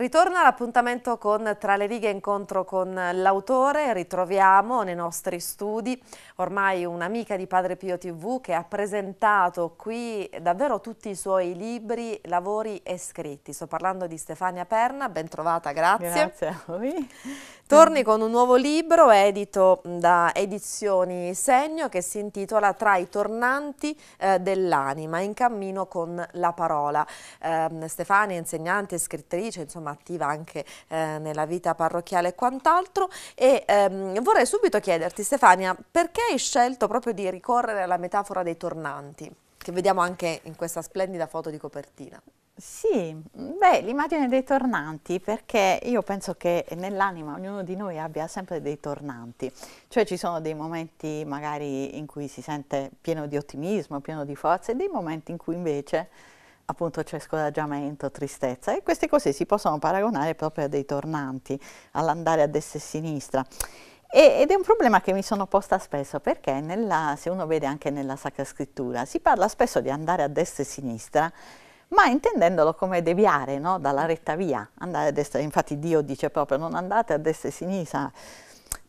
Ritorna l'appuntamento con Tra le righe incontro con l'autore, ritroviamo nei nostri studi ormai un'amica di Padre Pio TV che ha presentato qui davvero tutti i suoi libri, lavori e scritti. Sto parlando di Stefania Perna, ben trovata, grazie. Grazie a voi. Torni con un nuovo libro edito da Edizioni Segno che si intitola Tra i tornanti eh, dell'anima, in cammino con la parola. Eh, Stefania è insegnante, scrittrice, insomma attiva anche eh, nella vita parrocchiale e quant'altro e ehm, vorrei subito chiederti Stefania perché hai scelto proprio di ricorrere alla metafora dei tornanti? che vediamo anche in questa splendida foto di copertina. Sì, beh, l'immagine dei tornanti, perché io penso che nell'anima ognuno di noi abbia sempre dei tornanti, cioè ci sono dei momenti magari in cui si sente pieno di ottimismo, pieno di forza e dei momenti in cui invece appunto c'è scoraggiamento, tristezza e queste cose si possono paragonare proprio a dei tornanti, all'andare a destra e a sinistra. ed è un problema che mi sono posta spesso perché nella, se uno vede anche nella Sacra Scrittura si parla spesso di andare a destra e a sinistra ma intendendolo come deviare no? dalla retta via, andare a destra, infatti Dio dice proprio non andate a destra e a sinistra,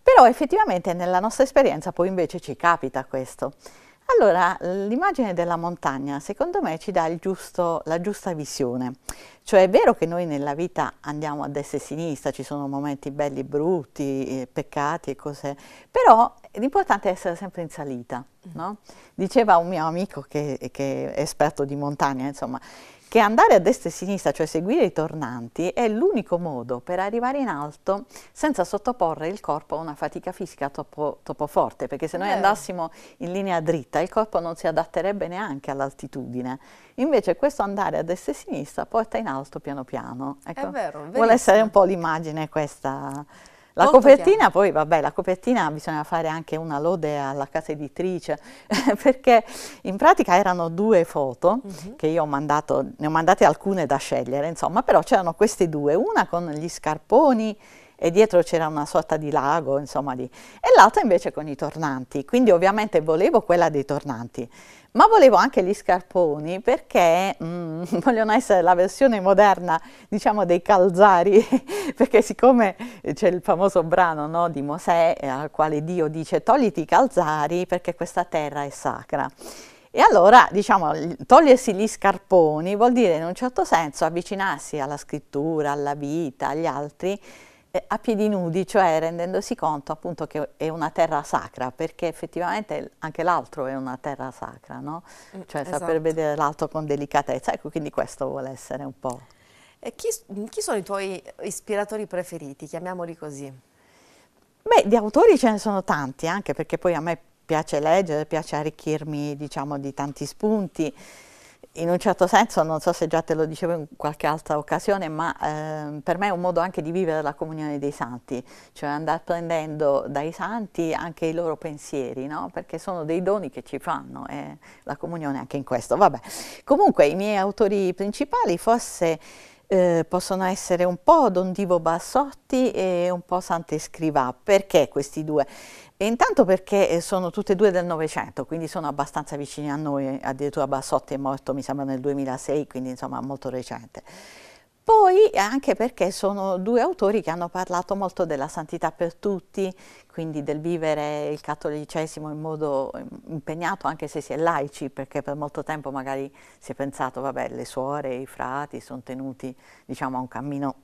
però effettivamente nella nostra esperienza poi invece ci capita questo allora, l'immagine della montagna secondo me ci dà giusto, la giusta visione. Cioè è vero che noi nella vita andiamo a destra e a sinistra, ci sono momenti belli, e brutti, eh, peccati e cose, però l'importante è essere sempre in salita. Mm. No? Diceva un mio amico che, che è esperto di montagna, insomma, che andare a destra e a sinistra, cioè seguire i tornanti, è l'unico modo per arrivare in alto senza sottoporre il corpo a una fatica fisica troppo, troppo forte, perché se noi andassimo in linea dritta il corpo non si adatterebbe neanche all'altitudine. Invece questo andare a destra e a sinistra porta in alto piano piano. Ecco, è vero, verissimo. Vuole essere un po' l'immagine questa la Molto copertina, chiaro. poi vabbè, la copertina bisogna fare anche una lode alla casa editrice, perché in pratica erano due foto mm -hmm. che io ho mandato, ne ho mandate alcune da scegliere, insomma, però c'erano queste due, una con gli scarponi e dietro c'era una sorta di lago, insomma lì, e l'altra invece con i tornanti, quindi ovviamente volevo quella dei tornanti, ma volevo anche gli scarponi perché mh, mm, vogliono essere la versione moderna, diciamo, dei calzari, perché siccome c'è il famoso brano no, di Mosè eh, al quale Dio dice togliti i calzari perché questa terra è sacra. E allora, diciamo, togliersi gli scarponi vuol dire in un certo senso avvicinarsi alla scrittura, alla vita, agli altri, eh, a piedi nudi, cioè rendendosi conto appunto che è una terra sacra, perché effettivamente anche l'altro è una terra sacra, no? Mm, cioè esatto. saper vedere l'altro con delicatezza, ecco quindi questo vuole essere un po'. Chi, chi, sono i tuoi ispiratori preferiti, chiamiamoli così? Beh, di autori ce ne sono tanti, anche perché poi a me piace leggere, piace arricchirmi diciamo di tanti spunti in un certo senso, non so se già te lo dicevo in qualche altra occasione, ma eh, per me è un modo anche di vivere la comunione dei santi, cioè andare prendendo dai santi anche i loro pensieri, no? perché sono dei doni che ci fanno, eh, la comunione anche in questo. Vabbè. Comunque i miei autori principali forse eh, possono essere un po' Don Divo Bassotti e un po' Sante Scrivà. Perché questi due? E intanto perché eh, sono tutte e due del Novecento, quindi sono abbastanza vicini a noi, addirittura Bassotti è morto mi sembra nel 2006, quindi insomma molto recente. Poi anche perché sono due autori che hanno parlato molto della santità per tutti, quindi del vivere il cattolicesimo in modo mm, impegnato, anche se si è laici, perché per molto tempo magari si è pensato, vabbè, le suore, i frati sono tenuti diciamo, a un cammino,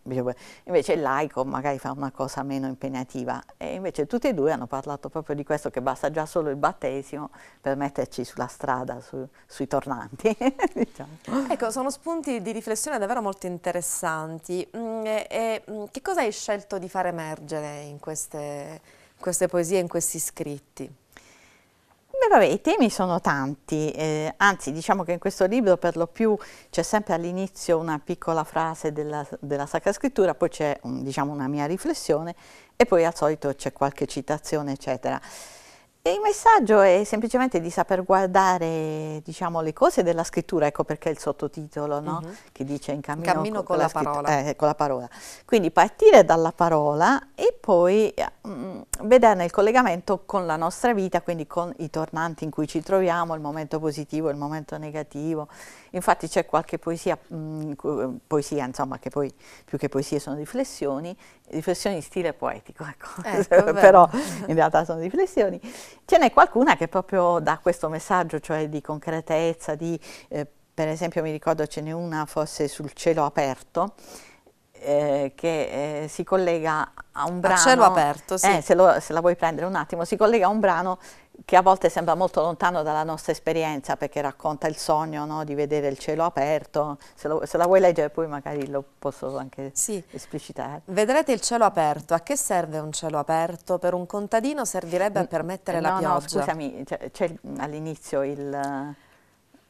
invece il laico magari fa una cosa meno impegnativa. E invece tutti e due hanno parlato proprio di questo, che basta già solo il battesimo per metterci sulla strada, su, sui tornanti. diciamo. Ecco, sono spunti di riflessione davvero molto interessanti. Mm, e, e, mm, che cosa hai scelto di far emergere in queste queste poesie, in questi scritti? Beh, vabbè, i temi sono tanti, eh, anzi diciamo che in questo libro per lo più c'è sempre all'inizio una piccola frase della, della Sacra Scrittura, poi c'è un, diciamo, una mia riflessione e poi al solito c'è qualche citazione, eccetera. E il messaggio è semplicemente di saper guardare diciamo, le cose della scrittura, ecco perché il sottotitolo no? uh-huh. che dice in cammino, cammino con, con, la parola. Eh, con, la parola. Quindi partire dalla parola e poi mh, mm, vederne il collegamento con la nostra vita, quindi con i tornanti in cui ci troviamo, il momento positivo, il momento negativo. Infatti c'è qualche poesia, mh, mm, poesia insomma, che poi più che poesie sono riflessioni, riflessioni in stile poetico, ecco. eh, però in realtà sono riflessioni Ce n'è qualcuna che proprio dà questo messaggio, cioè di concretezza, di, eh, per esempio mi ricordo ce n'è una forse sul cielo aperto, eh, che eh, si collega a un brano... A cielo aperto, sì. Eh, se, lo, se, la vuoi prendere un attimo, si collega a un brano che a volte sembra molto lontano dalla nostra esperienza perché racconta il sogno no, di vedere il cielo aperto. Se, lo, se, la vuoi leggere poi magari lo posso anche sì. esplicitare. Vedrete il cielo aperto. A che serve un cielo aperto? Per un contadino servirebbe a permettere eh, no, la pioggia. No, scusami, c'è all'inizio il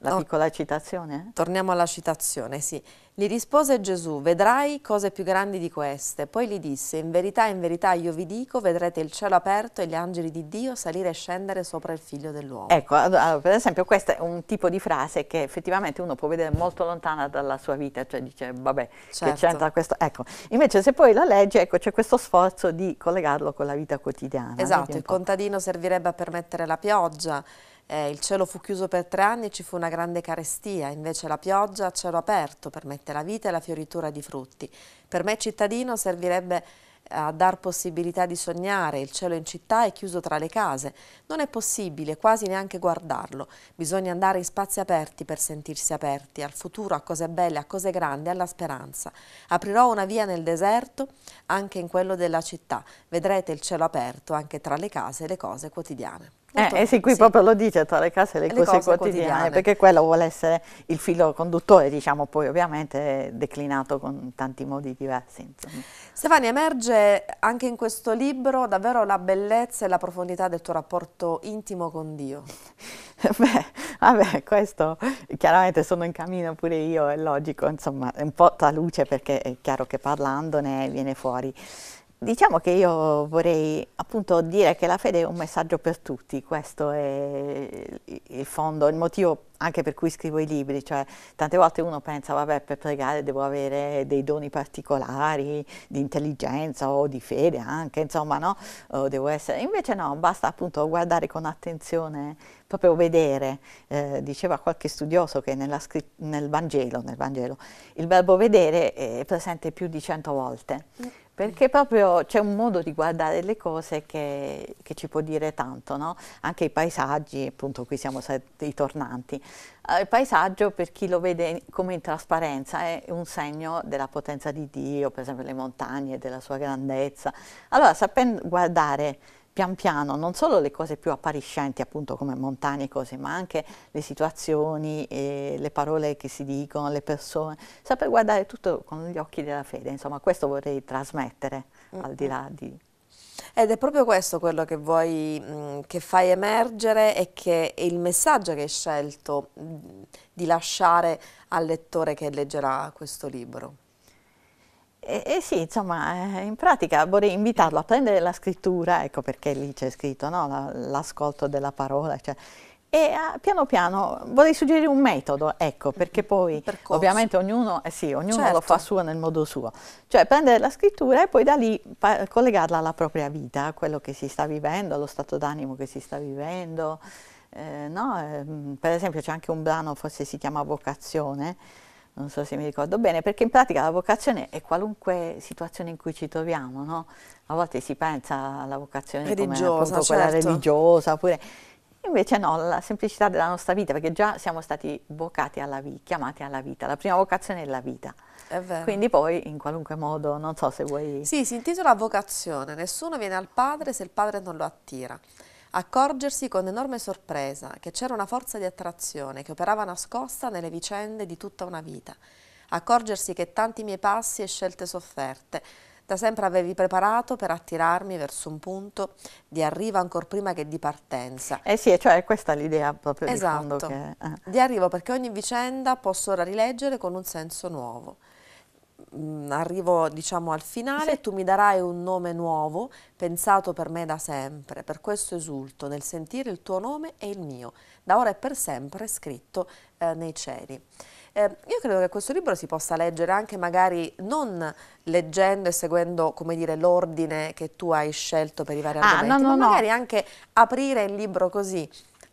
la Tor piccola citazione? Eh? Torniamo alla citazione, sì. Gli rispose Gesù, vedrai cose più grandi di queste. Poi gli disse, in verità, in verità io vi dico, vedrete il cielo aperto e gli angeli di Dio salire e scendere sopra il figlio dell'uomo. Ecco, allora, per esempio questo è un tipo di frase che effettivamente uno può vedere molto lontana dalla sua vita, cioè dice, vabbè, certo. che c'entra questo? Ecco, invece se poi la legge, ecco, c'è questo sforzo di collegarlo con la vita quotidiana. Esatto, il contadino servirebbe a permettere la pioggia, eh, il cielo fu chiuso per tre anni e ci fu una grande carestia, invece la pioggia a cielo aperto permette la vita e la fioritura di frutti. Per me cittadino servirebbe eh, a dar possibilità di sognare, il cielo in città è chiuso tra le case, non è possibile quasi neanche guardarlo, bisogna andare in spazi aperti per sentirsi aperti, al futuro, a cose belle, a cose grandi, alla speranza. Aprirò una via nel deserto, anche in quello della città, vedrete il cielo aperto anche tra le case e le cose quotidiane. Eh, eh, sì, qui sì. proprio lo dice tra le case le, le cose, cose quotidiane, quotidiane, perché quello vuole essere il filo conduttore, diciamo poi ovviamente declinato con tanti modi diversi. Insomma. Stefania, emerge anche in questo libro davvero la bellezza e la profondità del tuo rapporto intimo con Dio. Beh, vabbè, questo chiaramente sono in cammino pure io, è logico, insomma, è un po' traluce perché è chiaro che parlandone viene fuori Diciamo che io vorrei appunto dire che la fede è un messaggio per tutti, questo è il fondo, il motivo anche per cui scrivo i libri, cioè tante volte uno pensa vabbè per pregare devo avere dei doni particolari di intelligenza o di fede anche, insomma no, o devo essere, invece no, basta appunto guardare con attenzione, proprio vedere, eh, diceva qualche studioso che nel Vangelo, nel Vangelo il verbo vedere è presente più di cento volte. Mm perché proprio c'è un modo di guardare le cose che, che ci può dire tanto, no? anche i paesaggi, appunto qui siamo tornanti. Eh, il paesaggio per chi lo vede come in trasparenza è un segno della potenza di Dio, per esempio le montagne, della sua grandezza. Allora sapendo guardare pian piano non solo le cose più appariscenti appunto come montagne e cose, ma anche le situazioni, e le parole che si dicono, le persone, saper guardare tutto con gli occhi della fede, insomma questo vorrei trasmettere mm. al di là di... Ed è proprio questo quello che vuoi, mm, che fai emergere e che è il messaggio che hai scelto mm, di lasciare al lettore che leggerà questo libro. E, e, sì, insomma, eh, in pratica vorrei invitarlo a prendere la scrittura, ecco perché lì c'è scritto no? l'ascolto della parola, cioè, e a, ah, piano piano vorrei suggerire un metodo, ecco, mm-hmm. perché poi ovviamente ognuno, eh sì, ognuno certo. lo fa certo. suo nel modo suo, cioè prendere la scrittura e poi da lì collegarla alla propria vita, a quello che si sta vivendo, allo stato d'animo che si sta vivendo. Eh, no? Ehm, per esempio c'è anche un brano, forse si chiama Vocazione, non so se mi ricordo bene, perché in pratica la vocazione è qualunque situazione in cui ci troviamo, no? A volte si pensa alla vocazione religiosa, come certo. quella religiosa, oppure invece no, la semplicità della nostra vita, perché già siamo stati vocati alla vita, chiamati alla vita, la prima vocazione è la vita. È vero. Quindi poi in qualunque modo, non so se vuoi... Sì, si intitola vocazione, nessuno viene al padre se il padre non lo attira accorgersi con enorme sorpresa che c'era una forza di attrazione che operava nascosta nelle vicende di tutta una vita, accorgersi che tanti miei passi e scelte sofferte da sempre avevi preparato per attirarmi verso un punto di arrivo ancora prima che di partenza. Eh sì, cioè questa è l'idea proprio esatto. di fondo. Esatto, eh. di arrivo perché ogni vicenda posso ora rileggere con un senso nuovo mh, mm, arrivo diciamo al finale, sì. tu mi darai un nome nuovo, pensato per me da sempre, per questo esulto nel sentire il tuo nome e il mio, da ora e per sempre scritto eh, nei cieli. Eh, io credo che questo libro si possa leggere anche magari non leggendo e seguendo come dire, l'ordine che tu hai scelto per i vari ah, argomenti, no, no, ma no. magari anche aprire il libro così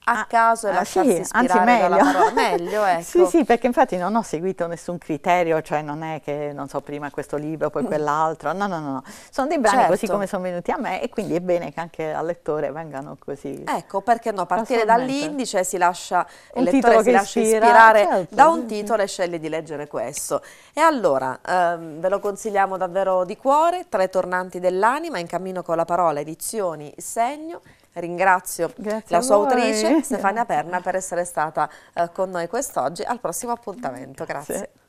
a ah, caso e ah, lasciarsi sì, ispirare anzi, meglio. dalla parola. meglio, ecco. sì, sì, perché infatti non ho seguito nessun criterio, cioè non è che, non so, prima questo libro, poi mm. quell'altro, no, no, no, no. Sono dei brani certo. così come sono venuti a me e quindi è bene che anche al lettore vengano così. Ecco, perché no, partire dall'indice si lascia, un il lettore si lascia ispira, ispirare certo. da un titolo e sceglie di leggere questo. E allora, ehm, ve lo consigliamo davvero di cuore, Tre tornanti dell'anima, in cammino con la parola, edizioni, segno, Ringrazio Grazie la sua autrice Stefania Perna per essere stata eh, con noi quest'oggi. Al prossimo appuntamento. Grazie. Grazie.